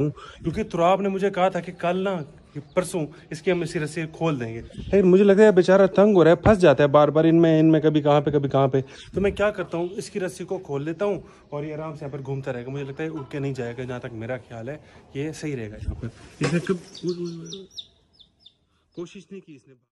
हूँ क्योंकि तुराब ने मुझे कहा था कि कल ना परसों इसके हम इसी रस्सी खोल देंगे लेकिन मुझे लगता है बेचारा तंग हो रहा है फंस जाता है बार बार इनमें इनमें कभी कहाँ पे कभी कहाँ पे तो मैं क्या करता हूँ इसकी रस्सी को खोल लेता हूँ और ये आराम से यहाँ पर घूमता रहेगा मुझे लगता है उठ के नहीं जाएगा जहाँ तक मेरा ख्याल है ये सही रहेगा यहाँ पर कोशिश नहीं की इसने